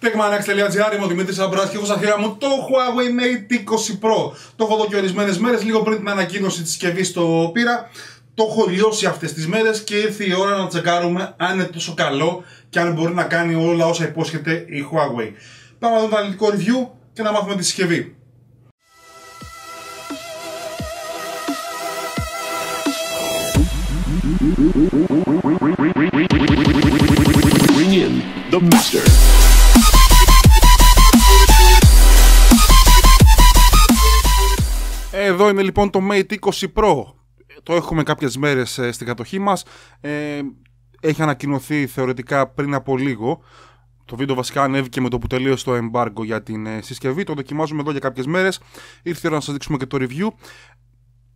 Techmanax.gr είμαι ο Δημήτρης Αμπράς και έχω στα χέρια μου το Huawei Mate 20 Pro. Το έχω εδώ και ορισμένες μέρες, λίγο πριν την ανακοίνωση της συσκευή το πήρα. Το έχω λιώσει αυτές τις μέρες και ήρθε η ώρα να τσεκάρουμε αν είναι τόσο καλό και αν μπορεί να κάνει όλα όσα υπόσχεται η Huawei. Πάμε να δούμε το αναλυτικό review και να μάθουμε τη συσκευή. Bring in the Εδώ είναι λοιπόν το Mate 20 Pro. Το έχουμε κάποιες μέρες ε, στην κατοχή μας. Ε, έχει ανακοινωθεί θεωρητικά πριν από λίγο. Το βίντεο βασικά ανέβηκε με το που τελείωσε το embargo για την ε, συσκευή. Το δοκιμάζουμε εδώ για κάποιες μέρες. Ήρθε η ώρα να σας δείξουμε και το review.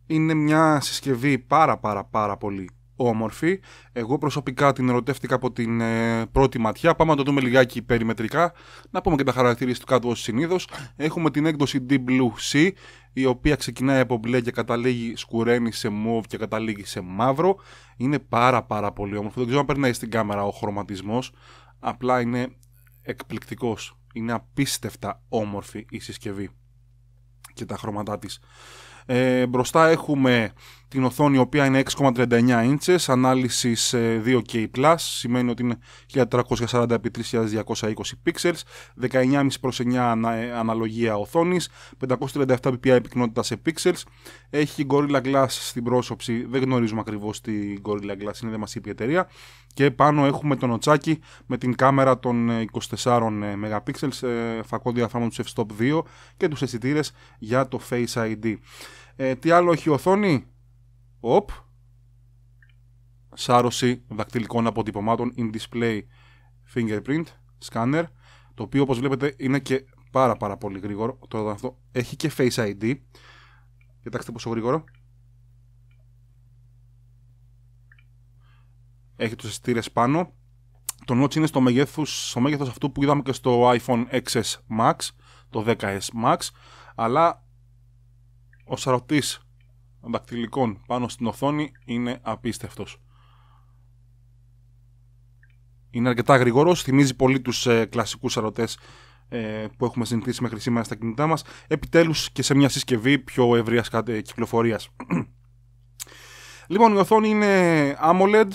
Είναι μια συσκευή πάρα πάρα πάρα πολύ όμορφη. Εγώ προσωπικά την ερωτεύτηκα από την ε, πρώτη ματιά. Πάμε να το δούμε λιγάκι περιμετρικά. Να πούμε και τα χαρακτηριστικά του ως συνήθως. Έχουμε την έκδοση Deep Blue C η οποία ξεκινάει από μπλε και καταλήγει σκουραίνει σε μόβ και καταλήγει σε μαύρο. Είναι πάρα πάρα πολύ όμορφο. Δεν ξέρω αν περνάει στην κάμερα ο χρωματισμός. Απλά είναι εκπληκτικός. Είναι απίστευτα όμορφη η συσκευή και τα χρώματά της. Ε, μπροστά έχουμε την οθόνη η οποία είναι 6,39 ιντσες αναλυση ανάλυσης 2K+, ε, σημαίνει ότι είναι 1340x3220 pixels, 19,5 προς 9 ε, αναλογία οθόνης, 537 ppi πυκνότητα σε pixels, έχει Gorilla Glass στην πρόσωψη, δεν γνωρίζουμε ακριβώς τι Gorilla Glass είναι, δεν μας είπε η εταιρεία, και πάνω έχουμε τον οτσάκι με την κάμερα των 24 ε, MP, φακό διαφράγμα του f-stop 2 και τους αισθητήρες για το Face ID. Ε, τι άλλο έχει η οθόνη. Οπ. Σάρωση δακτυλικών αποτυπωμάτων in display fingerprint scanner. Το οποίο όπως βλέπετε είναι και πάρα πάρα πολύ γρήγορο. Τώρα αυτό έχει και Face ID. Κοιτάξτε πόσο γρήγορο. Έχει τους αισθητήρε πάνω. Το notch είναι στο μέγεθος, στο μέγεθος αυτού που είδαμε και στο iPhone XS Max, το 10S Max, αλλά ο σαρωτής δακτυλικών πάνω στην οθόνη είναι απίστευτος. Είναι αρκετά γρήγορο θυμίζει πολύ τους ε, κλασικούς σαρωτές ε, που έχουμε συνηθίσει μέχρι σήμερα στα κινητά μας, επιτέλους και σε μια συσκευή πιο ευρείας ε, κυκλοφορίας. λοιπόν, η οθόνη είναι AMOLED,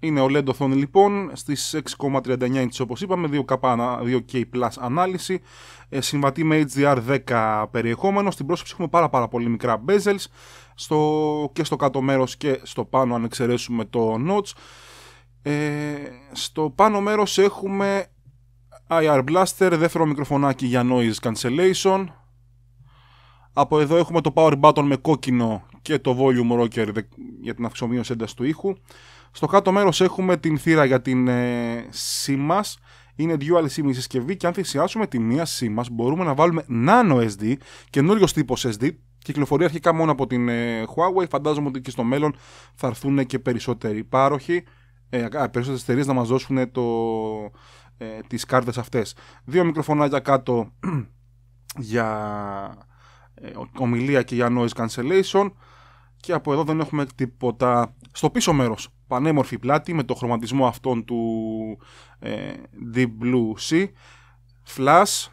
είναι LED οθόνη λοιπόν στις 6,39 inch όπως είπαμε, 2K, 2K Plus ανάλυση, ε, συμβατή με HDR10 περιεχόμενο, στην πρόσωψη έχουμε πάρα πάρα πολύ μικρά bezels στο, και στο κάτω μέρος και στο πάνω αν εξαιρέσουμε το notch. Ε, στο πάνω μέρος έχουμε IR Blaster, δεύτερο μικροφωνάκι για noise cancellation. Από εδώ έχουμε το power button με κόκκινο και το volume rocker για την αυξομοίωση έντασης του ήχου. Στο κάτω μέρος έχουμε την θύρα για την ε, Είναι dual SIM η συσκευή και αν θυσιάσουμε τη μία SIM μπορούμε να βάλουμε nano SD, καινούριος τύπος SD. Κυκλοφορεί αρχικά μόνο από την ε, Huawei. Φαντάζομαι ότι και στο μέλλον θα έρθουν και περισσότεροι πάροχοι, ε, περισσότερες εταιρείες να μας δώσουν το, ε, τις κάρτες αυτές. Δύο μικροφωνάκια κάτω για ε, ομιλία και για noise cancellation και από εδώ δεν έχουμε τίποτα. Στο πίσω μέρος πανέμορφη πλάτη με το χρωματισμό αυτόν του ε, Deep Blue C Flash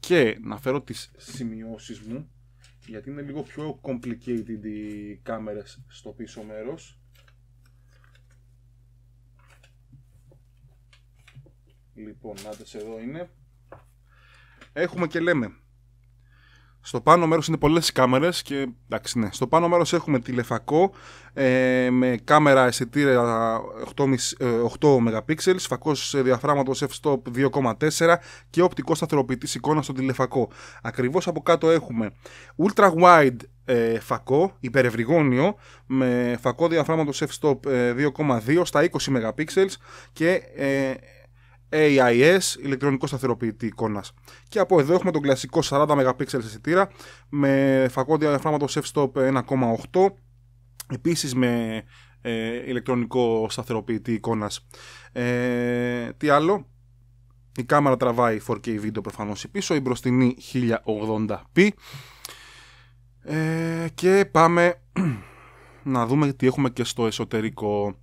και να φέρω τις σημειώσεις μου γιατί είναι λίγο πιο complicated οι κάμερες στο πίσω μέρος. Λοιπόν, άντε εδώ είναι. Έχουμε και λέμε στο πάνω μέρος είναι πολλές κάμερες και εντάξει ναι, στο πάνω μέρος έχουμε τηλεφακό ε, με κάμερα αισθητήρα 8, 8 MP, φακός διαφράγματος f-stop 2,4 και οπτικός σταθεροποιητής εικόνα στο τηλεφακό. Ακριβώς από κάτω έχουμε ultra wide ε, φακό υπερευρυγόνιο με φακό διαφράγματος f-stop 2,2 ε, στα 20 MP και ε, AIS, ηλεκτρονικός σταθεροποιητή εικόνας. Και από εδώ έχουμε τον κλασικό 40 MP αισθητήρα με φακό διαφράγματο f-stop 1,8 επίσης με ε, ηλεκτρονικό σταθεροποιητή εικόνας. Ε, τι άλλο, η κάμερα τραβάει 4K βίντεο προφανώς η πίσω, η μπροστινή 1080p ε, και πάμε να δούμε τι έχουμε και στο εσωτερικό.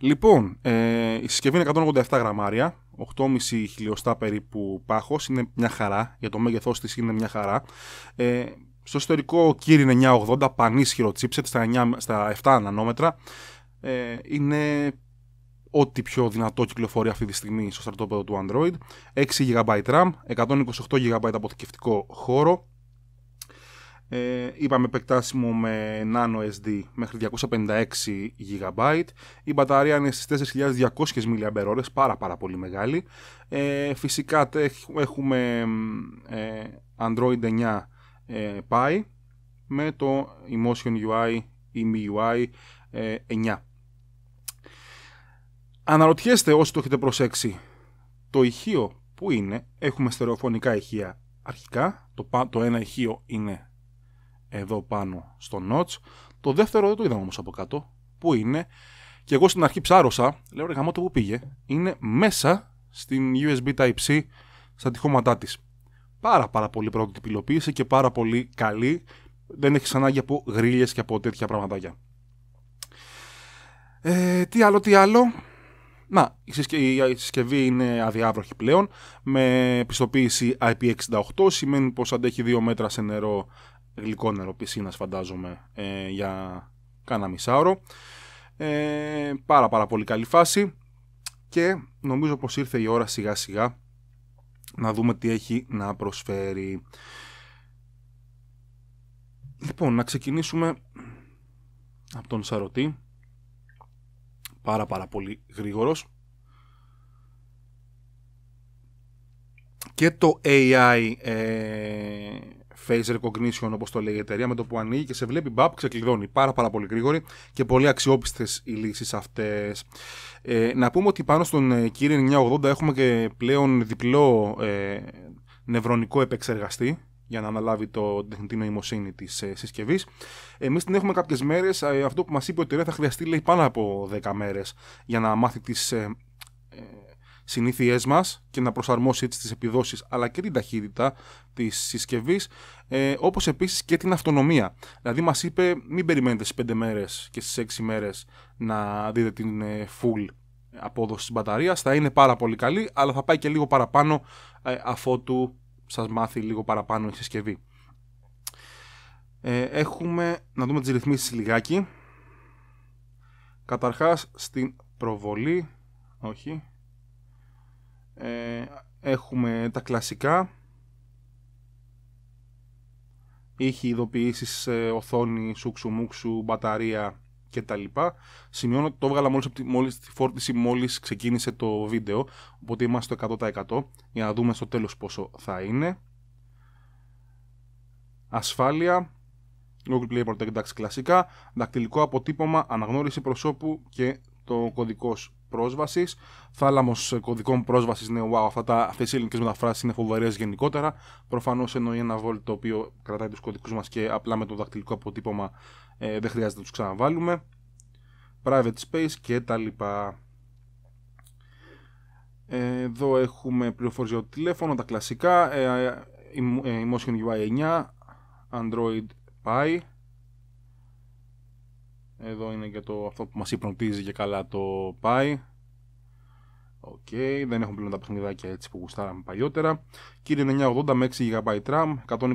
Λοιπόν, ε, η συσκευή είναι 187 γραμμάρια, 8,5 χιλιοστά περίπου πάχος, είναι μια χαρά, για το μέγεθός της είναι μια χαρά. Ε, στο εσωτερικό κύριο είναι 980, πανίσχυρο chipset στα, 9, στα 7 νανόμετρα. Ε, είναι ό,τι πιο δυνατό κυκλοφορεί αυτή τη στιγμή στο στρατόπεδο του Android. 6 GB RAM, 128 GB αποθηκευτικό χώρο, ε, είπαμε επεκτάσιμο με Nano SD μέχρι 256 GB. Η μπαταρία είναι στις 4.200 mAh, πάρα πάρα πολύ μεγάλη. Ε, φυσικά έχουμε ε, Android 9 ε, Pi με το Emotion UI ή MIUI 9. Ε, Αναρωτιέστε όσοι το έχετε προσέξει το ηχείο που είναι. Έχουμε στερεοφωνικά ηχεία αρχικά. Το, το ένα ηχείο είναι εδώ πάνω στο notch. Το δεύτερο δεν το είδαμε όμως από Πού είναι. Και εγώ στην αρχή ψάρωσα. Λέω ρε γαμώτο που πήγε. Είναι μέσα στην USB Type-C στα τυχώματά της. Πάρα πάρα πολύ πρωτοτυπη υλοποίηση και πάρα πολύ καλή. Δεν έχει ανάγκη από γρίλες και από τέτοια πραγματάκια. Ε, τι άλλο, τι άλλο. Να, η συσκευή είναι αδιάβροχη πλέον με πιστοποίηση IP68, σημαίνει πως αντέχει 2 μέτρα σε νερό γλυκό νερό πισίνας φαντάζομαι ε, για κάνα μισάωρο. Ε, πάρα πάρα πολύ καλή φάση και νομίζω πως ήρθε η ώρα σιγά σιγά να δούμε τι έχει να προσφέρει. Λοιπόν, να ξεκινήσουμε από τον Σαρωτή. Πάρα πάρα πολύ γρήγορος. Και το AI ε, face recognition όπως το λέει η εταιρεία, με το που ανοίγει και σε βλέπει μπαπ, ξεκλειδώνει. Πάρα, πάρα πολύ γρήγορη και πολύ αξιόπιστες οι λύσεις αυτές. Ε, να πούμε ότι πάνω στον ε, κύριο 980 έχουμε και πλέον διπλό ε, νευρονικό επεξεργαστή για να αναλάβει το τεχνητή νοημοσύνη της ε, συσκευής. Εμείς την έχουμε κάποιες μέρες. Ε, αυτό που μας είπε ότι θα χρειαστεί λέει, πάνω από 10 μέρες για να μάθει τις ε, συνήθειές μας και να προσαρμόσει έτσι τις επιδόσεις αλλά και την ταχύτητα της συσκευής, ε, όπως επίσης και την αυτονομία. Δηλαδή, μας είπε, μην περιμένετε στις 5 μέρες και στις 6 μέρες να δείτε την ε, full απόδοση της μπαταρίας. Θα είναι πάρα πολύ καλή, αλλά θα πάει και λίγο παραπάνω ε, αφότου σας μάθει λίγο παραπάνω η συσκευή. Ε, έχουμε να δούμε τις ρυθμίσεις λιγάκι. Καταρχάς στην προβολή, όχι, ε, έχουμε τα κλασικά. είχε ειδοποιήσεις οθόνη, σούξου, μουξου, μπαταρία κτλ. Σημειώνω ότι το έβγαλα μόλις, μόλις τη φόρτιση μόλις ξεκίνησε το βίντεο, οπότε είμαστε στο 100% για να δούμε στο τέλος πόσο θα είναι. Ασφάλεια, Google Play Protect, εντάξει κλασικά, δακτυλικό αποτύπωμα, αναγνώριση προσώπου και το κωδικός πρόσβασης. Θάλαμος κωδικών πρόσβασης ναι wow. Αυτά τα, αυτές οι ελληνικές μεταφράσεις είναι φοβερές γενικότερα. Προφανώς εννοεί ένα Volt το οποίο κρατάει τους κωδικούς μας και απλά με το δακτυλικό αποτύπωμα δεν χρειάζεται να τους ξαναβάλουμε. Private space και τα λοιπά. εδώ έχουμε πληροφορίες για το τηλέφωνο, τα κλασικά. Emotion UI 9, Android Pie. Εδώ είναι και το αυτό που μας υπνοτίζει και καλά το πάει. Οκ, okay, δεν έχουν πλέον τα παιχνιδάκια έτσι που γουστάραμε παλιότερα. Κύριε 980 με 6 GB RAM, 128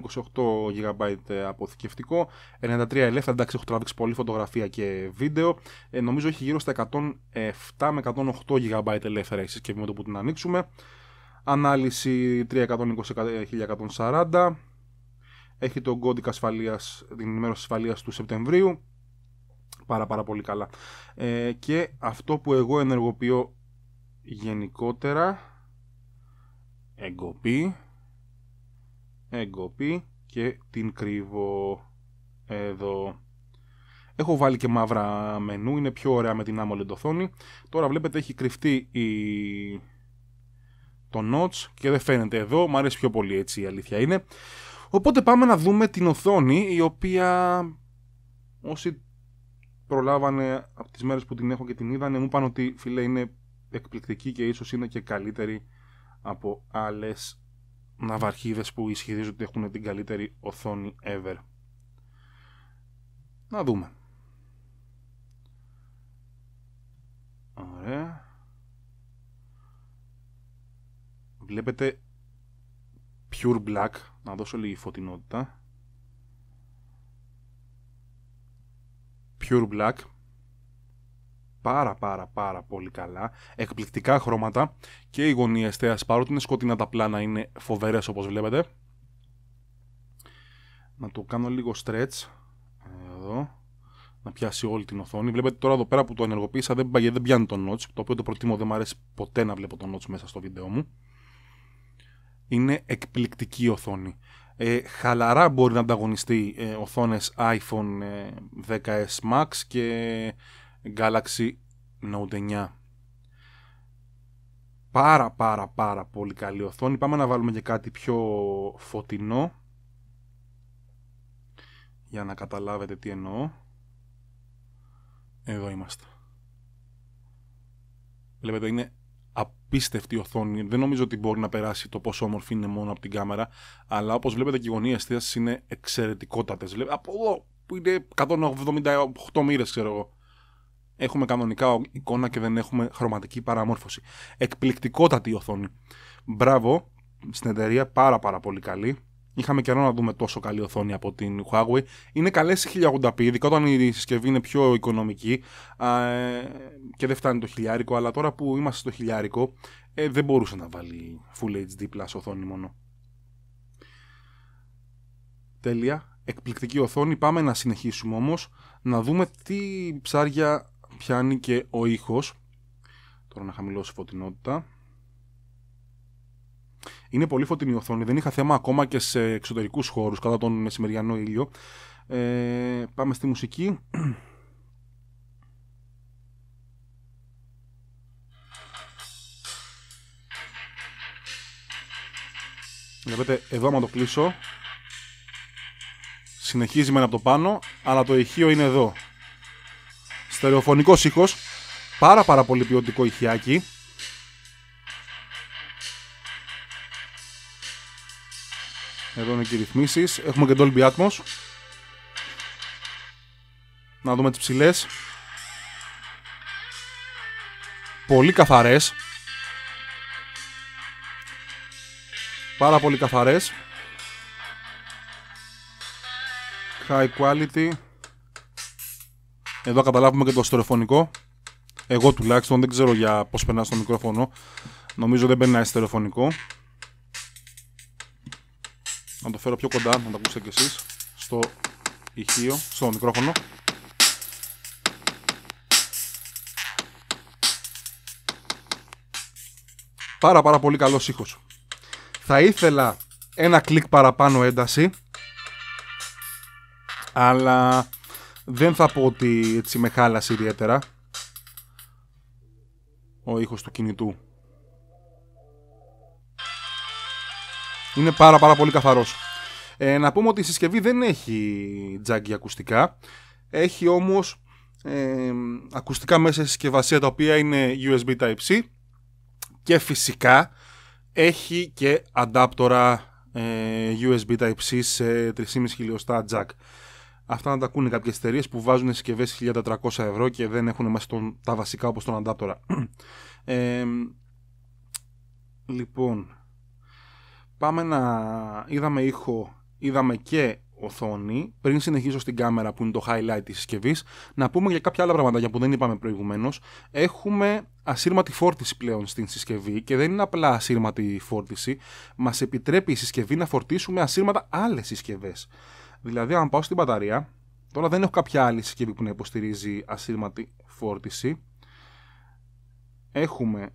GB αποθηκευτικό, 93 ελεύθερα, εντάξει έχω τραβήξει πολύ φωτογραφία και βίντεο. Ε, νομίζω έχει γύρω στα 107 με 108 GB ελεύθερα η συσκευή με το που την ανοίξουμε. Ανάλυση 320-1140. Έχει τον κώδικα ασφαλείας, την ενημέρωση ασφαλείας του Σεπτεμβρίου πάρα πάρα πολύ καλά. Ε, και αυτό που εγώ ενεργοποιώ γενικότερα, εγκοπή, εγκοπή και την κρύβω εδώ. Έχω βάλει και μαύρα μενού, είναι πιο ωραία με την AMOLED οθόνη. Τώρα βλέπετε έχει κρυφτεί η... το notch και δεν φαίνεται εδώ, μου αρέσει πιο πολύ έτσι η αλήθεια είναι. Οπότε πάμε να δούμε την οθόνη η οποία όσοι προλάβανε από τις μέρες που την έχω και την είδανε μου είπαν ότι φίλε είναι εκπληκτική και ίσως είναι και καλύτερη από άλλες ναυαρχίδες που ισχυρίζονται ότι έχουν την καλύτερη οθόνη ever. Να δούμε. Ωραία. Βλέπετε Pure Black, να δώσω λίγη φωτεινότητα. Pure Black. Πάρα πάρα πάρα πολύ καλά. Εκπληκτικά χρώματα και οι γωνίες θεας παρότι είναι σκοτεινά τα πλάνα είναι φοβερές όπως βλέπετε. Να το κάνω λίγο stretch. Εδώ. Να πιάσει όλη την οθόνη. Βλέπετε τώρα εδώ πέρα που το ενεργοποίησα δεν, δεν πιάνει το notch. Το οποίο το προτιμώ δεν μου αρέσει ποτέ να βλέπω το notch μέσα στο βίντεο μου. Είναι εκπληκτική η οθόνη. Ε, χαλαρά μπορεί να ανταγωνιστεί ε, οθόνες iPhone ε, 10S Max και Galaxy Note 9. Πάρα πάρα πάρα πολύ καλή οθόνη. Πάμε να βάλουμε και κάτι πιο φωτεινό για να καταλάβετε τι εννοώ. Εδώ είμαστε. Βλέπετε είναι απίστευτη οθόνη. Δεν νομίζω ότι μπορεί να περάσει το πόσο όμορφη είναι μόνο από την κάμερα. Αλλά όπως βλέπετε και οι γωνίες τη είναι εξαιρετικότατες. Από εδώ που είναι 178 μοίρες, ξέρω εγώ. Έχουμε κανονικά εικόνα και δεν έχουμε χρωματική παραμόρφωση. Εκπληκτικότατη η οθόνη. Μπράβο στην εταιρεία, πάρα πάρα πολύ καλή. Είχαμε καιρό να δούμε τόσο καλή οθόνη από την Huawei. Είναι καλές σε 1080p, ειδικά όταν η συσκευή είναι πιο οικονομική ε, και δεν φτάνει το χιλιάρικο. Αλλά τώρα που είμαστε στο χιλιάρικο, ε, δεν μπορούσε να βάλει Full HD Plus οθόνη μόνο. Τέλεια. Εκπληκτική οθόνη. Πάμε να συνεχίσουμε όμως να δούμε τι ψάρια πιάνει και ο ήχος. Τώρα να χαμηλώσω φωτεινότητα. Είναι πολύ φωτεινή οθόνη. Δεν είχα θέμα ακόμα και σε εξωτερικούς χώρους κατά τον μεσημεριανό ήλιο. Ε, πάμε στη μουσική. Βλέπετε, εδώ άμα το κλείσω, συνεχίζει με ένα από το πάνω, αλλά το ηχείο είναι εδώ. Στερεοφωνικός ήχος, πάρα πάρα πολύ ποιοτικό ηχιάκι. Εδώ είναι και οι ρυθμίσεις. Έχουμε και Dolby Atmos. Να δούμε τις ψηλές. Πολύ καθαρές. Πάρα πολύ καθαρές. High quality. Εδώ καταλάβουμε και το αστεροφωνικό. Εγώ τουλάχιστον δεν ξέρω για πώς περνά στο μικρόφωνο. Νομίζω δεν περνάει στερεοφωνικό να το φέρω πιο κοντά, να το ακούσετε κι εσείς, στο ηχείο, στο μικρόφωνο. Πάρα πάρα πολύ καλός ήχος. Θα ήθελα ένα κλικ παραπάνω ένταση, αλλά δεν θα πω ότι έτσι με χάλασε ιδιαίτερα ο ήχος του κινητού Είναι πάρα πάρα πολύ καθαρός. Ε, να πούμε ότι η συσκευή δεν έχει τζάκι ακουστικά. Έχει όμως ε, ακουστικά μέσα στη συσκευασία τα οποία είναι USB Type-C και φυσικά έχει και αντάπτορα USB ε, Type-C σε 3,5 χιλιοστά jack. Αυτά να τα ακούνε κάποιες εταιρείες που βάζουν συσκευές 1400 ευρώ και δεν έχουν μέσα τον, τα βασικά όπως τον αντάπτορα. Ε, λοιπόν, Πάμε να είδαμε ήχο, είδαμε και οθόνη. Πριν συνεχίσω στην κάμερα που είναι το highlight της συσκευής, να πούμε για κάποια άλλα πράγματα που δεν είπαμε προηγουμένως. Έχουμε ασύρματη φόρτιση πλέον στην συσκευή και δεν είναι απλά ασύρματη φόρτιση. Μας επιτρέπει η συσκευή να φορτίσουμε ασύρματα άλλες συσκευές. Δηλαδή, αν πάω στην μπαταρία, τώρα δεν έχω κάποια άλλη συσκευή που να υποστηρίζει ασύρματη φόρτιση. Έχουμε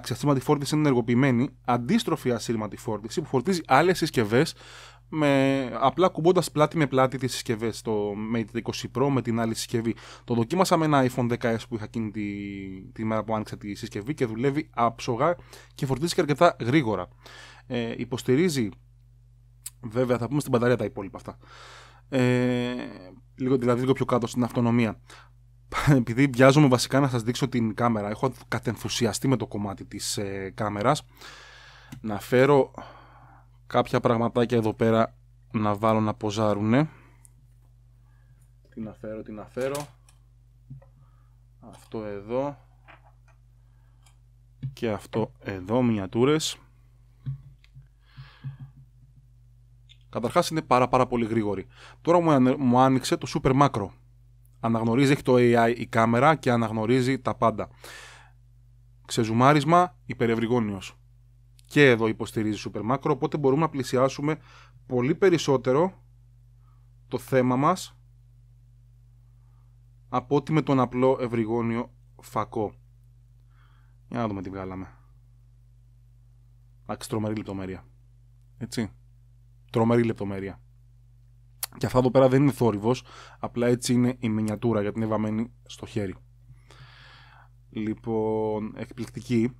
τα ασύρματη φόρτιση είναι ενεργοποιημένη, αντίστροφη ασύρματη φόρτιση που φορτίζει άλλες συσκευές με, απλά κουμπώντας πλάτη με πλάτη τις συσκευές. Το Mate 20 Pro με την άλλη συσκευή. Το δοκίμασα με ένα iPhone 10S που είχα εκείνη τη, τη μέρα που άνοιξα τη συσκευή και δουλεύει άψογα και φορτίζει και αρκετά γρήγορα. Ε, υποστηρίζει, βέβαια θα πούμε στην μπαταρία τα υπόλοιπα αυτά. Ε, λίγο, δηλαδή λίγο πιο κάτω στην αυτονομία. επειδή βιάζομαι βασικά να σας δείξω την κάμερα, έχω κατενθουσιαστεί με το κομμάτι της ε, κάμερας, να φέρω κάποια πραγματάκια εδώ πέρα να βάλω να ποζάρουνε. Τι να φέρω, τι να φέρω. Αυτό εδώ. Και αυτό εδώ, μινιατούρες. Καταρχάς είναι πάρα πάρα πολύ γρήγορη. Τώρα μου άνοιξε το super macro αναγνωρίζει, έχει το AI η κάμερα και αναγνωρίζει τα πάντα. Ξεζουμάρισμα υπερευρυγόνιος. Και εδώ υποστηρίζει super macro, οπότε μπορούμε να πλησιάσουμε πολύ περισσότερο το θέμα μας από ότι με τον απλό ευρυγόνιο φακό. Για να δούμε τι βγάλαμε. Εντάξει, τρομερή λεπτομέρεια. Έτσι. Τρομερή λεπτομέρεια. Και αυτά εδώ πέρα δεν είναι θόρυβος, απλά έτσι είναι η μινιατούρα γιατί είναι βαμμένη στο χέρι. Λοιπόν, εκπληκτική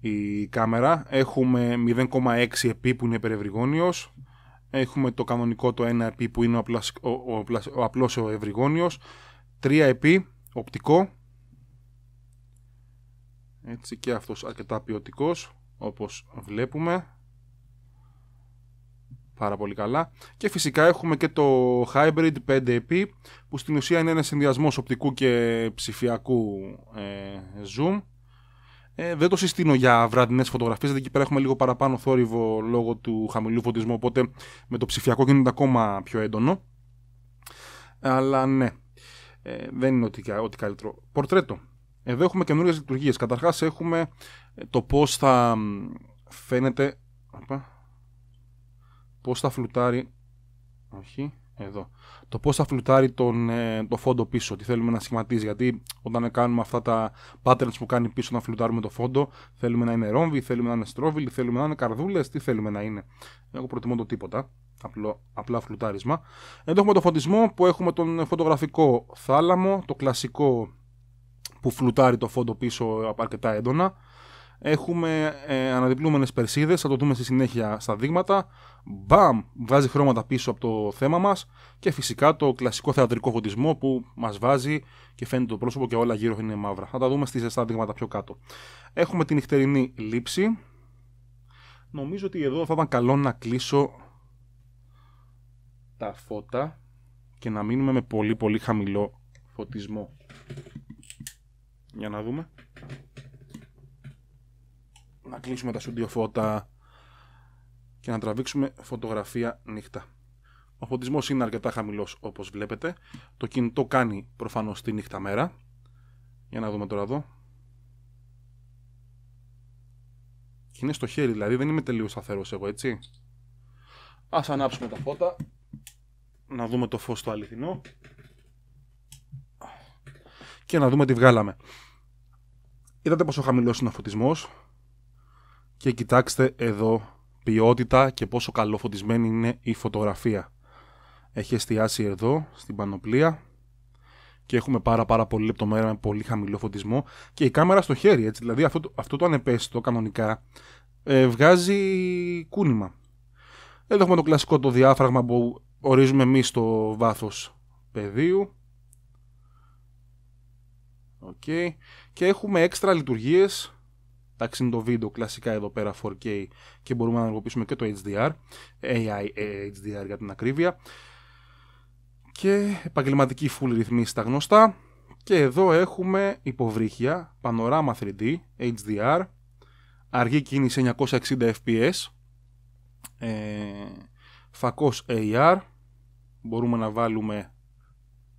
η κάμερα. Έχουμε 0,6 επί που είναι υπερευρυγόνιος. Έχουμε το κανονικό το 1 επί που είναι ο απλός ο, 3 επί οπτικό. Έτσι και αυτός αρκετά ποιοτικός όπως βλέπουμε πάρα πολύ καλά. Και φυσικά έχουμε και το Hybrid 5EP που στην ουσία είναι ένα συνδυασμός οπτικού και ψηφιακού ε, zoom. Ε, δεν το συστήνω για βραδινές φωτογραφίες, γιατί εκεί πέρα έχουμε λίγο παραπάνω θόρυβο λόγω του χαμηλού φωτισμού. Οπότε με το ψηφιακό γίνεται ακόμα πιο έντονο. Αλλά ναι, ε, δεν είναι ότι, καλύτερο. Πορτρέτο. Εδώ έχουμε καινούριες λειτουργίες. Καταρχάς έχουμε ε, το πώς θα φαίνεται πώς θα φλουτάρει... Όχι, εδώ. Το πώς θα φλουτάρει τον, ε, το φόντο πίσω, τι θέλουμε να σχηματίζει. Γιατί όταν κάνουμε αυτά τα patterns που κάνει πίσω να φλουτάρουμε το φόντο, θέλουμε να είναι ρόμβι, θέλουμε να είναι στρόβιλι, θέλουμε να είναι καρδούλες, τι θέλουμε να είναι. Εγώ προτιμώ το τίποτα. Απλό, απλά φλουτάρισμα. Εδώ έχουμε το φωτισμό που έχουμε τον φωτογραφικό θάλαμο, το κλασικό που φλουτάρει το φόντο πίσω αρκετά έντονα. Έχουμε ε, αναδιπλούμενες περσίδες, θα το δούμε στη συνέχεια στα δείγματα. Μπαμ, βγάζει χρώματα πίσω από το θέμα μας και φυσικά το κλασικό θεατρικό φωτισμό που μας βάζει και φαίνεται το πρόσωπο και όλα γύρω είναι μαύρα. Θα τα δούμε στις, στα δείγματα πιο κάτω. Έχουμε την νυχτερινή λήψη. Νομίζω ότι εδώ θα ήταν καλό να κλείσω τα φώτα και να μείνουμε με πολύ πολύ χαμηλό φωτισμό. Για να δούμε να κλείσουμε τα studio φώτα και να τραβήξουμε φωτογραφία νύχτα. Ο φωτισμός είναι αρκετά χαμηλός όπως βλέπετε. Το κινητό κάνει προφανώς τη νύχτα μέρα. Για να δούμε τώρα εδώ. Και είναι στο χέρι, δηλαδή δεν είμαι τελείως σταθερός εγώ, έτσι. Ας ανάψουμε τα φώτα. Να δούμε το φως το αληθινό. Και να δούμε τι βγάλαμε. Είδατε πόσο χαμηλός είναι ο φωτισμός. Και κοιτάξτε εδώ ποιότητα και πόσο καλό φωτισμένη είναι η φωτογραφία. Έχει εστιάσει εδώ στην πανοπλία και έχουμε πάρα πάρα πολύ λεπτομέρεια με πολύ χαμηλό φωτισμό και η κάμερα στο χέρι έτσι, δηλαδή αυτό, αυτό το ανεπέστητο κανονικά ε, βγάζει κούνημα. Εδώ έχουμε το κλασικό το διάφραγμα που ορίζουμε εμείς το βάθος πεδίου. Και έχουμε έξτρα λειτουργίες Εντάξει, το βίντεο κλασικά εδώ πέρα 4K και μπορούμε να ενεργοποιήσουμε και το HDR, AI HDR για την ακρίβεια. Και επαγγελματική full ρυθμίση στα γνωστά. Και εδώ έχουμε υποβρύχια, πανοράμα 3D, HDR, αργή κίνηση 960 fps, ε, φακός AR, μπορούμε να βάλουμε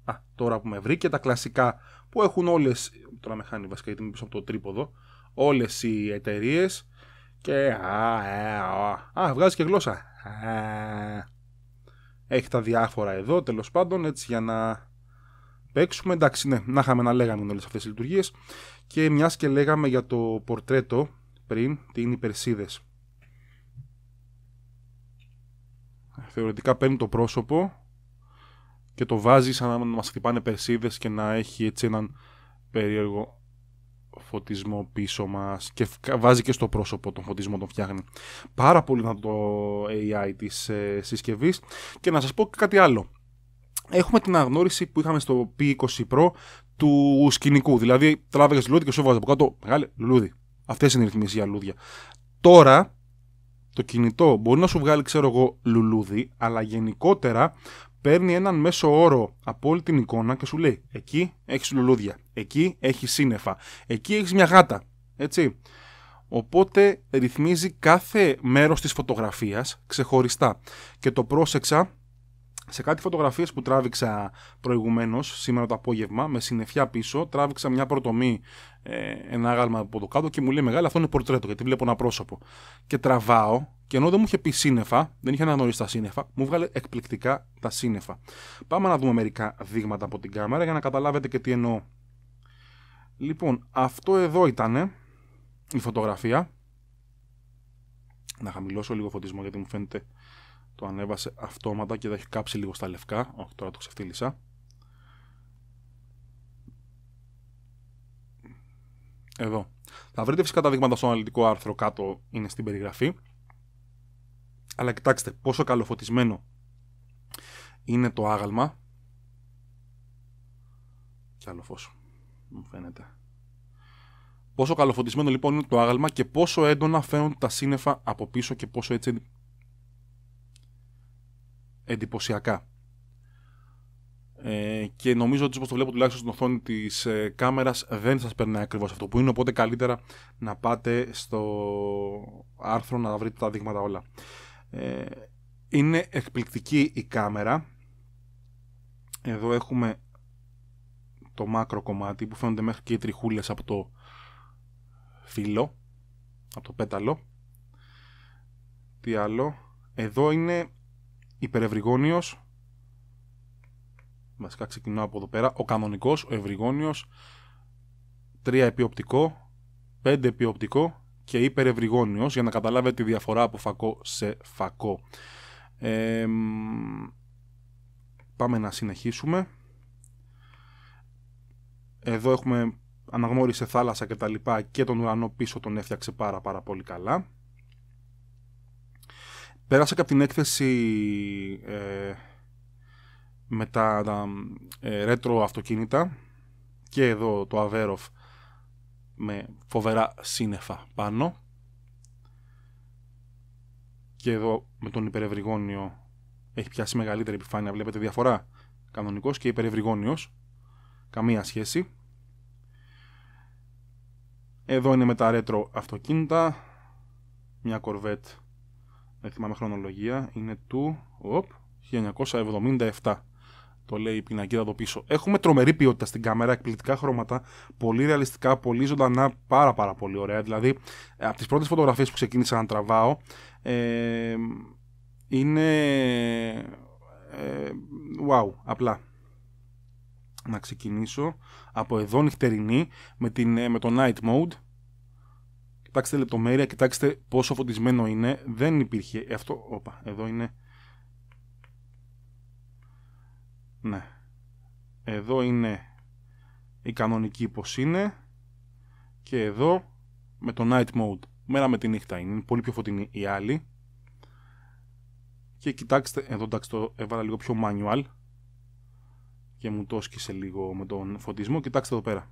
α, τώρα που με βρήκε, τα κλασικά που έχουν όλες, τώρα με χάνει βασικά γιατί είμαι πίσω από το τρίποδο, όλες οι εταιρείες. και ε, α, α, βγάζει και γλώσσα. Ε, έχει τα διάφορα εδώ, τέλος πάντων, έτσι για να παίξουμε. Εντάξει, ναι, να είχαμε να λέγαμε όλες αυτές τις λειτουργίες. Και μιας και λέγαμε για το πορτρέτο πριν, τι είναι οι περσίδες. Θεωρητικά παίρνει το πρόσωπο και το βάζει σαν να μας χτυπάνε περσίδες και να έχει έτσι έναν περίεργο φωτισμό πίσω μας και βάζει και στο πρόσωπο τον φωτισμό τον φτιάχνει. Πάρα πολύ να το AI της ε, συσκευής και να σας πω κάτι άλλο. Έχουμε την αγνώριση που είχαμε στο P20 Pro του σκηνικού. Δηλαδή, τράβεγε λουλούδι και σου έβαζε από κάτω. μεγάλη λουλούδι. Αυτές είναι οι ρυθμίσεις για λουλούδια. Τώρα, το κινητό μπορεί να σου βγάλει, ξέρω εγώ, λουλούδι, αλλά γενικότερα παίρνει έναν μέσο όρο από όλη την εικόνα και σου λέει: Εκεί έχεις λουλούδια, εκεί έχεις σύννεφα, εκεί έχεις μια γάτα. Έτσι. Οπότε ρυθμίζει κάθε μέρος της φωτογραφίας, ξεχωριστά. Και το πρόσεξα σε κάτι φωτογραφίες που τράβηξα προηγουμένως, σήμερα το απόγευμα, με συννεφιά πίσω, τράβηξα μια πρωτομή, ε, ένα άγαλμα από το κάτω και μου λέει μεγάλη αυτό είναι πορτρέτο, γιατί βλέπω ένα πρόσωπο. Και τραβάω και ενώ δεν μου είχε πει σύννεφα, δεν είχε αναγνωρίσει τα σύννεφα, μου βγάλε εκπληκτικά τα σύννεφα. Πάμε να δούμε μερικά δείγματα από την κάμερα για να καταλάβετε και τι εννοώ. Λοιπόν, αυτό εδώ ήταν η φωτογραφία. Να χαμηλώσω λίγο φωτισμό γιατί μου φαίνεται το ανέβασε αυτόματα και θα έχει κάψει λίγο στα λευκά. Όχι, τώρα το ξεφτύλισα. Εδώ. Θα βρείτε φυσικά τα δείγματα στο αναλυτικό άρθρο κάτω, είναι στην περιγραφή αλλά κοιτάξτε πόσο καλοφωτισμένο είναι το άγαλμα. Κι φως, μου φαίνεται. Πόσο καλοφωτισμένο λοιπόν είναι το άγαλμα και πόσο έντονα φαίνονται τα σύννεφα από πίσω και πόσο έτσι εντυπωσιακά. Ε, και νομίζω ότι όπως το βλέπω τουλάχιστον στην οθόνη της ε, κάμερας δεν σας περνάει ακριβώς αυτό που είναι οπότε καλύτερα να πάτε στο άρθρο να βρείτε τα δείγματα όλα. Ε, είναι εκπληκτική η κάμερα. Εδώ έχουμε το μάκρο κομμάτι που φαίνονται μέχρι και οι τριχούλες από το φύλλο, από το πέταλο. Τι άλλο. Εδώ είναι υπερευρυγόνιος. Βασικά ξεκινάω από εδώ πέρα. Ο κανονικός, ο ευρυγόνιος. Τρία επιοπτικο Πέντε 5 και υπερευρυγόνιος για να καταλάβετε τη διαφορά από φακό σε φακό. πάμε να συνεχίσουμε. Εδώ έχουμε αναγνώρισε θάλασσα και τα λοιπά και τον ουρανό πίσω τον έφτιαξε πάρα πάρα πολύ καλά. Πέρασα και από την έκθεση ε, με τα, τα ε, ρέτρο αυτοκίνητα και εδώ το Αβέροφ με φοβερά σύννεφα πάνω και εδώ με τον υπερευρυγόνιο έχει πιάσει μεγαλύτερη επιφάνεια βλέπετε διαφορά κανονικός και υπερευρυγόνιος καμία σχέση εδώ είναι με τα ρέτρο αυτοκίνητα μια κορβέτ δεν θυμάμαι χρονολογία είναι του οπ, 1977 το λέει η πινακίδα εδώ πίσω. Έχουμε τρομερή ποιότητα στην κάμερα, εκπληκτικά χρώματα, πολύ ρεαλιστικά, πολύ ζωντανά, πάρα πάρα πολύ ωραία. Δηλαδή, από τις πρώτες φωτογραφίες που ξεκίνησα να τραβάω, ε, είναι. Ε, wow, απλά. Να ξεκινήσω από εδώ νυχτερινή με, την, ε, με το night mode. Κοιτάξτε λεπτομέρεια, κοιτάξτε πόσο φωτισμένο είναι. Δεν υπήρχε αυτό. Όπα, εδώ είναι Ναι. Εδώ είναι η κανονική πως είναι και εδώ με το night mode. Μέρα με τη νύχτα είναι, είναι πολύ πιο φωτεινή η άλλη. Και κοιτάξτε, εδώ εντάξει το έβαλα λίγο πιο manual και μου το σκίσε λίγο με τον φωτισμό. Κοιτάξτε εδώ πέρα.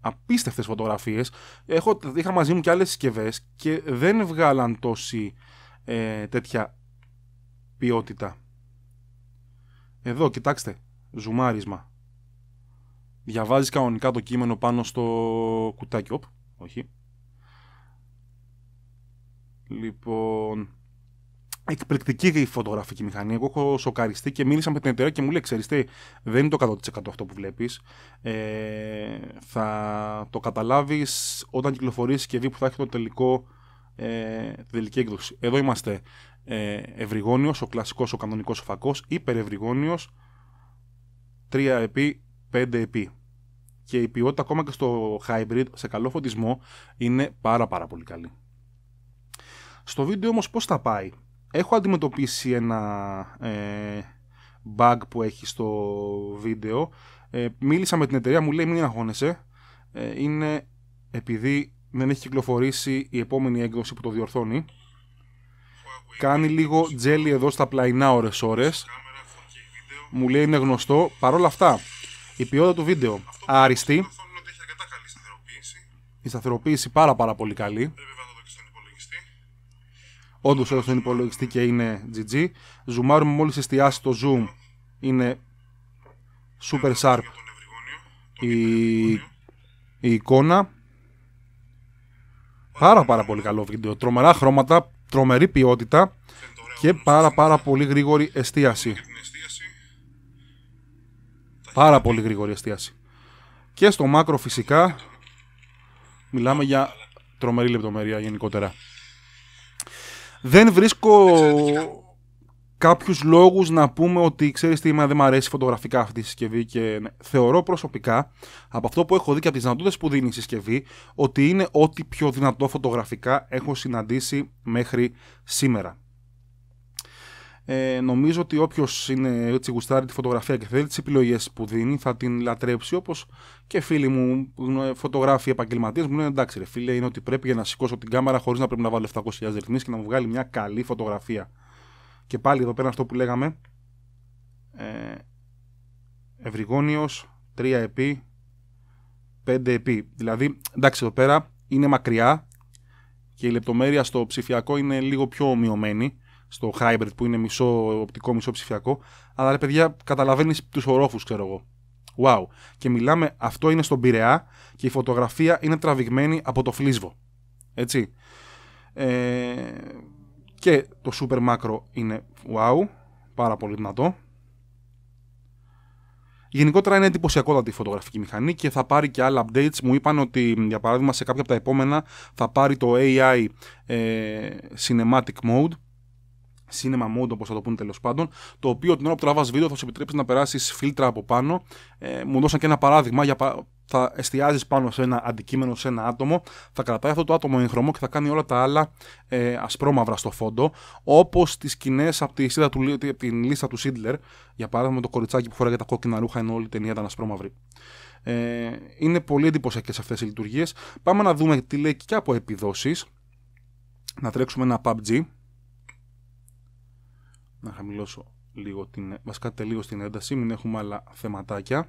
Απίστευτες φωτογραφίες. Έχω, είχα μαζί μου και άλλες συσκευές και δεν βγάλαν τόση ε, τέτοια ποιότητα. Εδώ, κοιτάξτε, ζουμάρισμα. Διαβάζεις κανονικά το κείμενο πάνω στο κουτάκι. Οπ, όχι. Λοιπόν, εκπληκτική η φωτογραφική μηχανή. Εγώ έχω σοκαριστεί και μίλησα με την εταιρεία και μου λέει: ξέρετε, δεν είναι το 100% αυτό που βλέπεις. Ε, θα το καταλάβεις όταν κυκλοφορήσει και δει που θα έχει το τελικό, ε, τελική έκδοση. Εδώ είμαστε ε, ευρυγόνιος, ο κλασικός, ο κανονικός φακός, υπερευρυγόνιος, 3 επί, 5 επί. Και η ποιότητα ακόμα και στο hybrid, σε καλό φωτισμό, είναι πάρα πάρα πολύ καλή. Στο βίντεο όμως πώς θα πάει. Έχω αντιμετωπίσει ένα ε, bug που έχει στο βίντεο. Ε, μίλησα με την εταιρεία, μου λέει μην αγώνεσαι ε, είναι επειδή δεν έχει κυκλοφορήσει η επόμενη έκδοση που το διορθώνει κάνει λίγο τζέλι εδώ στα πλαϊνά ώρες ώρες. Μου λέει είναι γνωστό. παρόλα αυτά, η ποιότητα του βίντεο άριστη. Η σταθεροποίηση πάρα πάρα πολύ καλή. Όντως εδώ στον υπολογιστή και είναι GG. Ζουμάρουμε μόλις εστιάσει το zoom. Είναι super sharp η, η εικόνα. Πάρα πάρα πολύ καλό βίντεο. Τρομερά χρώματα, τρομερή ποιότητα και πάρα πάρα πολύ γρήγορη εστίαση. Πάρα πολύ γρήγορη εστίαση. Και στο μάκρο φυσικά μιλάμε για τρομερή λεπτομέρεια γενικότερα. Δεν βρίσκω κάποιους λόγους να πούμε ότι ξέρεις τι, είμαι, δεν μου αρέσει φωτογραφικά αυτή η συσκευή και ναι, θεωρώ προσωπικά από αυτό που έχω δει και από τις δυνατότητες που δίνει η συσκευή ότι είναι ό,τι πιο δυνατό φωτογραφικά έχω συναντήσει μέχρι σήμερα. Ε, νομίζω ότι όποιος είναι έτσι γουστάρει τη φωτογραφία και θέλει τις επιλογές που δίνει θα την λατρέψει όπως και φίλοι μου, ε, φωτογράφοι επαγγελματίες μου λένε εντάξει, ρε φίλε, είναι ότι πρέπει για να σηκώσω την κάμερα χωρίς να πρέπει να βάλω 700.000 ρυθμίσεις και να μου βγάλει μια καλή φωτογραφία και πάλι εδώ πέρα αυτό που λέγαμε ε, Ευρυγόνιος 3 επί 5 επί δηλαδή εντάξει εδώ πέρα είναι μακριά και η λεπτομέρεια στο ψηφιακό είναι λίγο πιο ομοιωμένη στο hybrid που είναι μισό οπτικό, μισό ψηφιακό. Αλλά ρε παιδιά, καταλαβαίνεις τους ορόφους, ξέρω εγώ. Wow. Και μιλάμε, αυτό είναι στον Πειραιά και η φωτογραφία είναι τραβηγμένη από το φλίσβο. Έτσι. Ε, και το super macro είναι wow, πάρα πολύ δυνατό. Γενικότερα είναι εντυπωσιακότατη η φωτογραφική μηχανή και θα πάρει και άλλα updates. Μου είπαν ότι για παράδειγμα σε κάποια από τα επόμενα θα πάρει το AI ε, Cinematic Mode cinema mode όπως θα το πούνε τέλος πάντων, το οποίο την ώρα που τραβάς βίντεο θα σου επιτρέψει να περάσεις φίλτρα από πάνω. Ε, μου δώσαν και ένα παράδειγμα, για, θα εστιάζεις πάνω σε ένα αντικείμενο, σε ένα άτομο, θα κρατάει αυτό το άτομο εγχρωμό και θα κάνει όλα τα άλλα ε, ασπρόμαυρα στο φόντο, όπως τις σκηνές από, τη του, την λίστα του Σίτλερ, για παράδειγμα το κοριτσάκι που φοράει τα κόκκινα ρούχα ενώ όλη η ταινία ήταν ασπρόμαυρη. Ε, είναι πολύ εντυπωσιακές αυτές οι λειτουργίες. Πάμε να δούμε τι λέει και από επιδόσεις. Να τρέξουμε ένα PUBG να χαμηλώσω λίγο την, βασικά την ένταση, μην έχουμε άλλα θεματάκια.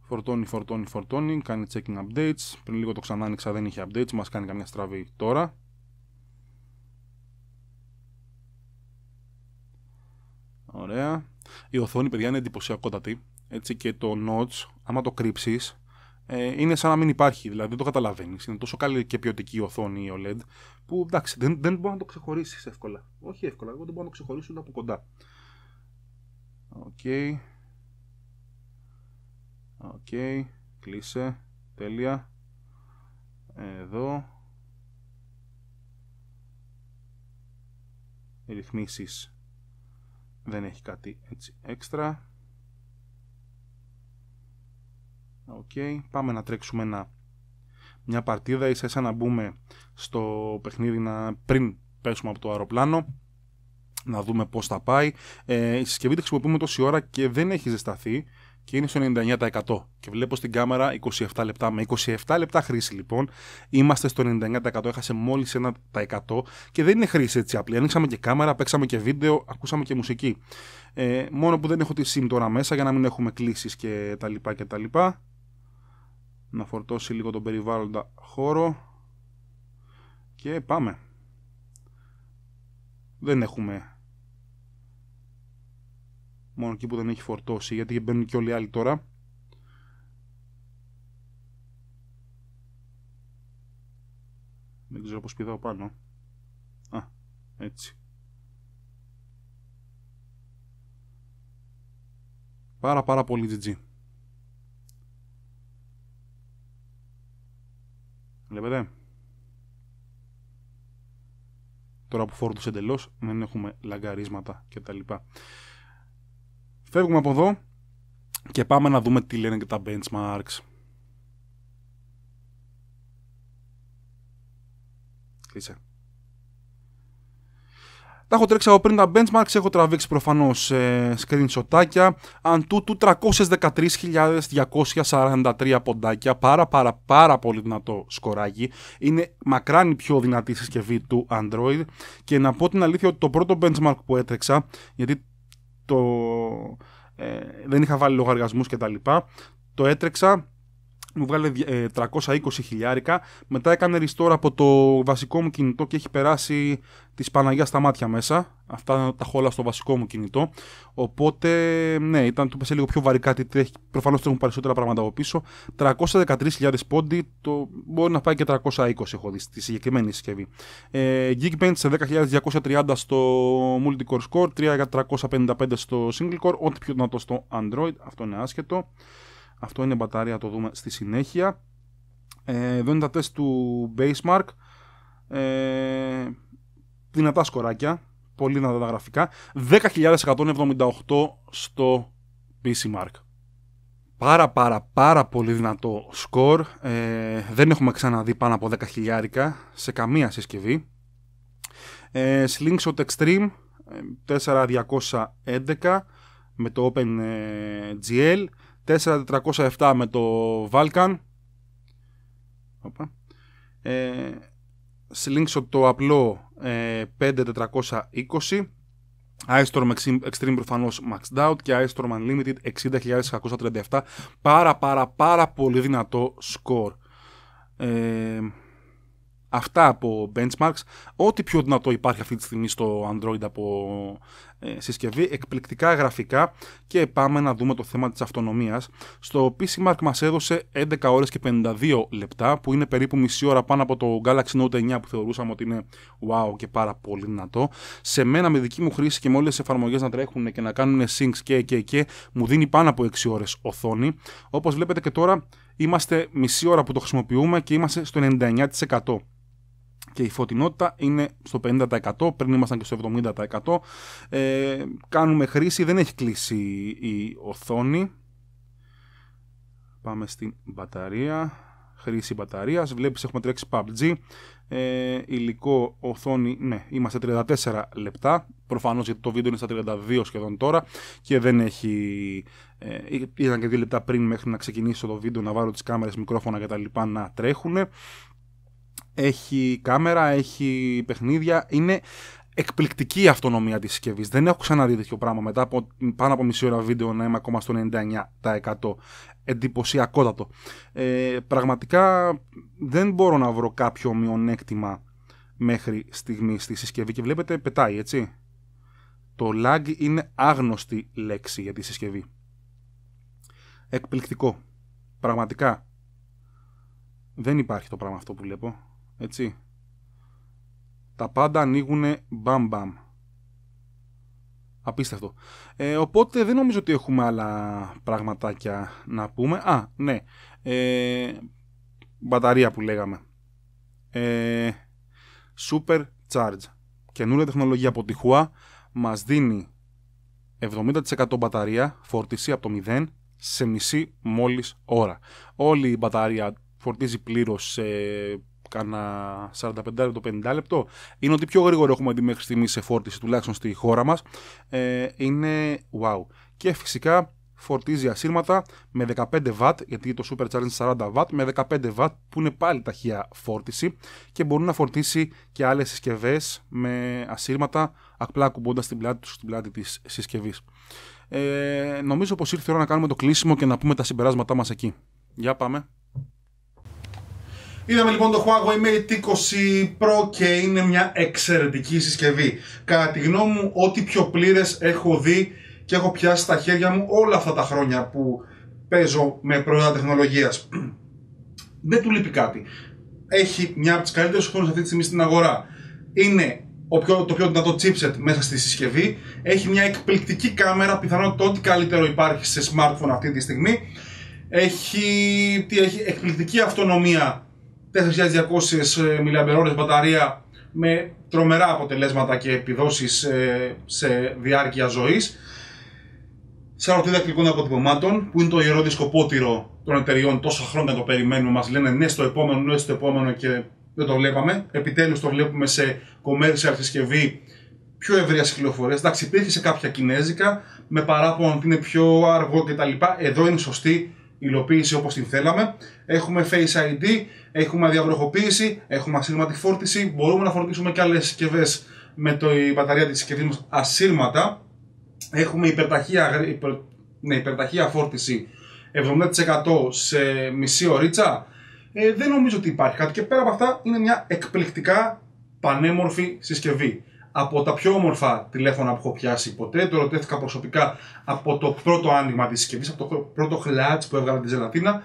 Φορτώνει, φορτώνει, φορτώνει, κάνει checking updates, πριν λίγο το ξανά άνοιξα δεν είχε updates, μας κάνει καμιά στραβή τώρα. Ωραία. Η οθόνη, παιδιά, είναι εντυπωσιακότατη. Έτσι και το notch, άμα το κρύψεις, ε, είναι σαν να μην υπάρχει. Δηλαδή δεν το καταλαβαίνεις. Είναι τόσο καλή και ποιοτική η οθόνη η OLED που εντάξει, δεν, δεν μπορείς να το ξεχωρίσεις εύκολα. Όχι εύκολα, εγώ δεν μπορώ να το ξεχωρίσω από κοντά. Οκ. Οκ. Κλείσε. Τέλεια. Εδώ. Ρυθμίσεις. Δεν έχει κάτι έτσι έξτρα. Okay. Πάμε να τρέξουμε ένα, μια παρτίδα, ίσα ίσα να μπούμε στο παιχνίδι να, πριν πέσουμε από το αεροπλάνο να δούμε πώς θα πάει. Ε, η συσκευή τη χρησιμοποιούμε τόση ώρα και δεν έχει ζεσταθεί και είναι στο 99%. Και βλέπω στην κάμερα 27 λεπτά. Με 27 λεπτά χρήση λοιπόν είμαστε στο 99%. Έχασε μόλις 1% και δεν είναι χρήση έτσι απλή. Ανοίξαμε και κάμερα, παίξαμε και βίντεο, ακούσαμε και μουσική. Ε, μόνο που δεν έχω τη SIM τώρα μέσα για να μην έχουμε κλήσεις τα κτλ να φορτώσει λίγο τον περιβάλλοντα χώρο και πάμε δεν έχουμε μόνο εκεί που δεν έχει φορτώσει γιατί μπαίνουν και όλοι οι άλλοι τώρα δεν ξέρω πως πηδάω πάνω α, έτσι πάρα πάρα πολύ GG Βλέπετε. Τώρα που φόρτωσε εντελώς, δεν έχουμε λαγκαρίσματα κτλ. Φεύγουμε από εδώ και πάμε να δούμε τι λένε και τα benchmarks. Κλείσε. Τα έχω τρέξει από πριν τα benchmarks, έχω τραβήξει προφανώς ε, screenshotάκια. Αν τούτου 313.243 ποντάκια, πάρα πάρα πάρα πολύ δυνατό σκοράκι. Είναι μακράν η πιο δυνατή συσκευή του Android. Και να πω την αλήθεια ότι το πρώτο benchmark που έτρεξα, γιατί το, ε, δεν είχα βάλει λογαριασμούς και το έτρεξα μου βγάλε 320 ε, χιλιάρικα. Μετά έκανε restore από το βασικό μου κινητό και έχει περάσει της Παναγίας στα μάτια μέσα. Αυτά τα χόλα στο βασικό μου κινητό. Οπότε, ναι, ήταν το πέσε λίγο πιο βαρικά τι Προφανώς τρέχουν περισσότερα πράγματα από πίσω. 313.000 πόντι, το μπορεί να πάει και 320 έχω δει στη συγκεκριμένη συσκευή. Ε, Geekbench σε 10.230 στο multicore score, 3.355 στο single core, ό,τι πιο δυνατό στο Android. Αυτό είναι άσχετο. Αυτό είναι μπαταρία, το δούμε στη συνέχεια. Ε, εδώ είναι τα τεστ του Basemark. Ε, δυνατά σκοράκια, πολύ δυνατά τα γραφικά. 10.178 στο PC Mark. Πάρα πάρα πάρα πολύ δυνατό σκορ. Ε, δεν έχουμε ξαναδεί πάνω από 10.000 σε καμία συσκευή. Ε, Slingshot Extreme 4211 ε, με το OpenGL. Ε, 4407 με το Vulcan. Ε, το απλό ε, 5420. Ice Extreme προφανώς maxed out και iStorm Unlimited 60.637. Πάρα πάρα πάρα πολύ δυνατό score. Ε, αυτά από benchmarks. Ό,τι πιο δυνατό υπάρχει αυτή τη στιγμή στο Android από ε, συσκευή, εκπληκτικά γραφικά και πάμε να δούμε το θέμα της αυτονομίας, στο PC Mark μας έδωσε 11 ώρες και 52 λεπτά, που είναι περίπου μισή ώρα πάνω από το Galaxy Note 9 που θεωρούσαμε ότι είναι wow και πάρα πολύ δυνατό. Σε μένα με δική μου χρήση και με όλες τις εφαρμογές να τρέχουν και να κάνουν syncs και, και, και μου δίνει πάνω από 6 ώρες οθόνη. Όπως βλέπετε και τώρα είμαστε μισή ώρα που το χρησιμοποιούμε και είμαστε στο 99% και η φωτεινότητα είναι στο 50%, πριν ήμασταν και στο 70%. Ε, κάνουμε χρήση, δεν έχει κλείσει η οθόνη. Πάμε στην μπαταρία, χρήση μπαταρίας, βλέπεις έχουμε τρέξει PUBG, ε, υλικό οθόνη, ναι, είμαστε 34 λεπτά, προφανώς γιατί το βίντεο είναι στα 32 σχεδόν τώρα και δεν έχει, ε, ήταν και 2 λεπτά πριν μέχρι να ξεκινήσω το βίντεο να βάλω τις κάμερες, μικρόφωνα και τα λοιπά να τρέχουν έχει κάμερα, έχει παιχνίδια. Είναι εκπληκτική η αυτονομία της συσκευής. Δεν έχω ξαναδεί τέτοιο πράγμα μετά από πάνω από μισή ώρα βίντεο να είμαι ακόμα στο 99%. Εντυπωσιακότατο. Ε, πραγματικά δεν μπορώ να βρω κάποιο μειονέκτημα μέχρι στιγμή στη συσκευή και βλέπετε πετάει έτσι. Το lag είναι άγνωστη λέξη για τη συσκευή. Εκπληκτικό. Πραγματικά δεν υπάρχει το πράγμα αυτό που βλέπω. Έτσι. Τα πάντα ανοίγουν μπαμ μπαμ. Απίστευτο. Ε, οπότε δεν νομίζω ότι έχουμε άλλα πραγματάκια να πούμε. Α, ναι. Ε, μπαταρία που λέγαμε. Ε, super Charge. Καινούρια τεχνολογία από τη χουά. μας δίνει 70% μπαταρία, φορτισή από το 0 σε μισή μόλις ώρα. Όλη η μπαταρία φορτίζει πλήρως σε κάνα 45 λεπτό, 50 λεπτό. Είναι ότι πιο γρήγορο έχουμε δει μέχρι στιγμής σε φόρτιση, τουλάχιστον στη χώρα μας. Ε, είναι wow. Και φυσικά φορτίζει ασύρματα με 15 W, γιατί το Super Challenge 40 W, με 15 W που είναι πάλι ταχεία φόρτιση και μπορεί να φορτίσει και άλλες συσκευές με ασύρματα απλά κουμπώντα την πλάτη τους στην πλάτη της συσκευής. Ε, νομίζω πως ήρθε η ώρα να κάνουμε το κλείσιμο και να πούμε τα συμπεράσματά μας εκεί. Για πάμε. Είδαμε λοιπόν το Huawei Mate 20 Pro και είναι μια εξαιρετική συσκευή. Κατά τη γνώμη μου, ό,τι πιο πλήρες έχω δει και έχω πιάσει στα χέρια μου όλα αυτά τα χρόνια που παίζω με προϊόντα τεχνολογίας. Δεν του λείπει κάτι. Έχει μια από τις καλύτερες χώρες αυτή τη στιγμή στην αγορά. Είναι ο πιο, το πιο δυνατό chipset μέσα στη συσκευή. Έχει μια εκπληκτική κάμερα, πιθανότητα ό,τι καλύτερο υπάρχει σε smartphone αυτή τη στιγμή. Έχει, τι έχει εκπληκτική αυτονομία 4.200 mAh ε, μπαταρία με τρομερά αποτελέσματα και επιδόσεις ε, σε διάρκεια ζωής. Σαρωτή δακτυλικών αποτυπωμάτων, που είναι το ιερό δισκοπότηρο των εταιριών τόσα χρόνια το περιμένουμε, μας λένε ναι στο επόμενο, ναι στο επόμενο και δεν το βλέπαμε. Επιτέλους το βλέπουμε σε commercial συσκευή πιο ευρείας κυκλοφορίας. Εντάξει, υπήρχε σε κάποια κινέζικα με παράπονο ότι είναι πιο αργό κτλ. Εδώ είναι σωστή υλοποίηση όπως την θέλαμε. Έχουμε Face ID, έχουμε αδιαβροχοποίηση, έχουμε ασύρματη φόρτιση, μπορούμε να φορτίσουμε και άλλες συσκευές με το, η μπαταρία της συσκευής μας ασύρματα. Έχουμε υπερταχεία, υπερ, ναι, υπερταχεία φόρτιση 70% σε μισή ωρίτσα. Ε, δεν νομίζω ότι υπάρχει κάτι και πέρα από αυτά είναι μια εκπληκτικά πανέμορφη συσκευή από τα πιο όμορφα τηλέφωνα που έχω πιάσει ποτέ. Το ερωτήθηκα προσωπικά από το πρώτο άνοιγμα της συσκευής, από το πρώτο χλάτ που έβγαλα τη ζελατίνα.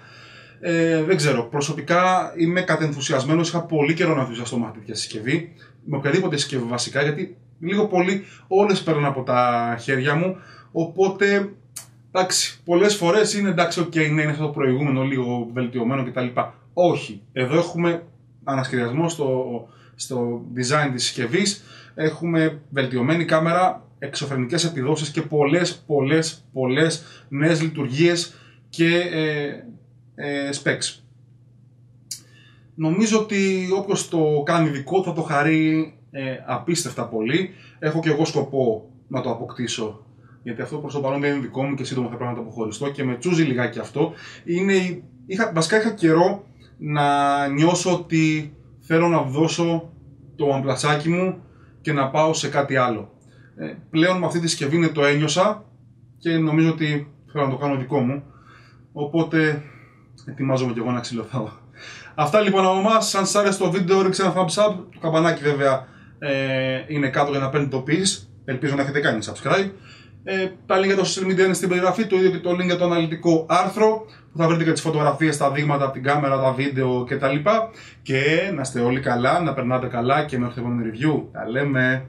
Ε, δεν ξέρω. Προσωπικά είμαι κατενθουσιασμένος. Είχα πολύ καιρό να ενθουσιαστώ με αυτή τη συσκευή. Με οποιαδήποτε συσκευή βασικά, γιατί λίγο πολύ όλες παίρνουν από τα χέρια μου. Οπότε εντάξει, πολλές φορές είναι εντάξει, OK, ναι, είναι αυτό το προηγούμενο λίγο βελτιωμένο κτλ. Όχι. Εδώ έχουμε ανασχεδιασμό στο, στο design της συσκευής Έχουμε βελτιωμένη κάμερα, εξωφρενικές επιδόσεις και πολλές, πολλές, πολλές νέες λειτουργίες και ε, ε, specs. Νομίζω ότι όποιος το κάνει δικό θα το χαρεί ε, απίστευτα πολύ. Έχω και εγώ σκοπό να το αποκτήσω γιατί αυτό προς το παρόν δεν είναι δικό μου και σύντομα θα πρέπει να το αποχωριστώ και με τσούζει λιγάκι αυτό. Είναι, είχα, βασικά είχα καιρό να νιώσω ότι θέλω να δώσω το αμπλασάκι μου και να πάω σε κάτι άλλο. Ε, πλέον με αυτή τη συσκευή είναι το ένιωσα και νομίζω ότι θέλω να το κάνω δικό μου. Οπότε ετοιμάζομαι και εγώ να ξυλοθάω. Αυτά λοιπόν από εμάς. Αν σας άρεσε το βίντεο, ρίξτε ένα thumbs up. Το καμπανάκι βέβαια ε, είναι κάτω για να παίρνει το Ελπίζω να έχετε κάνει subscribe. Ε, τα link για το social media είναι στην περιγραφή, το ίδιο και το link για το αναλυτικό άρθρο που θα βρείτε και τις φωτογραφίες, τα δείγματα από την κάμερα, τα βίντεο κτλ. Και να είστε όλοι καλά, να περνάτε καλά και μέχρι το επόμενο review. Τα λέμε!